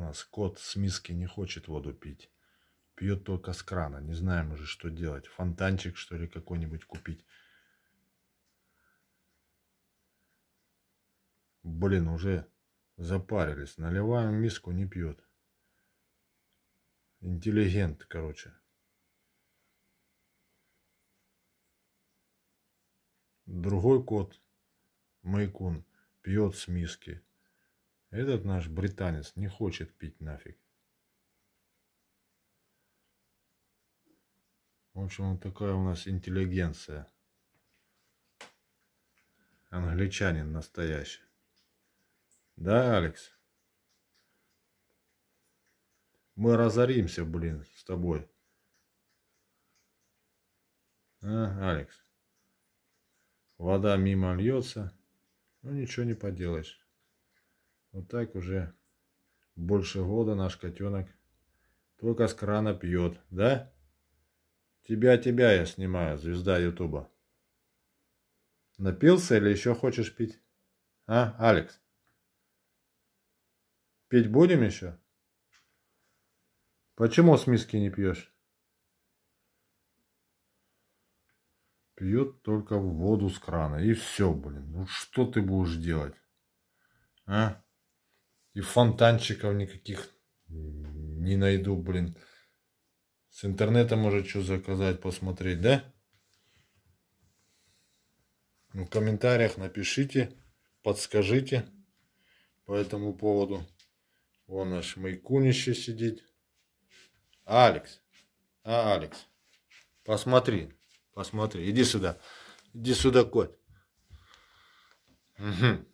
нас. Кот с миски не хочет воду пить. Пьет только с крана. Не знаем уже, что делать. Фонтанчик, что ли, какой-нибудь купить. Блин, уже запарились. Наливаем миску, не пьет. Интеллигент, короче. Другой кот, Майкун, пьет с миски. Этот наш британец не хочет пить нафиг. В общем, вот такая у нас интеллигенция. Англичанин настоящий. Да, Алекс? Мы разоримся, блин, с тобой. А, Алекс? Вода мимо льется. Ну, ничего не поделаешь. Вот так уже больше года наш котенок только с крана пьет, да? Тебя, тебя я снимаю, звезда Ютуба. Напился или еще хочешь пить? А, Алекс? Пить будем еще? Почему с миски не пьешь? Пьет только воду с крана. И все, блин. Ну что ты будешь делать? А? И фонтанчиков никаких не найду, блин. С интернета может что заказать, посмотреть, да? Ну В комментариях напишите, подскажите по этому поводу. Вон наш Майкунище сидит. Алекс, а, Алекс, посмотри, посмотри, иди сюда. Иди сюда, кот. Угу.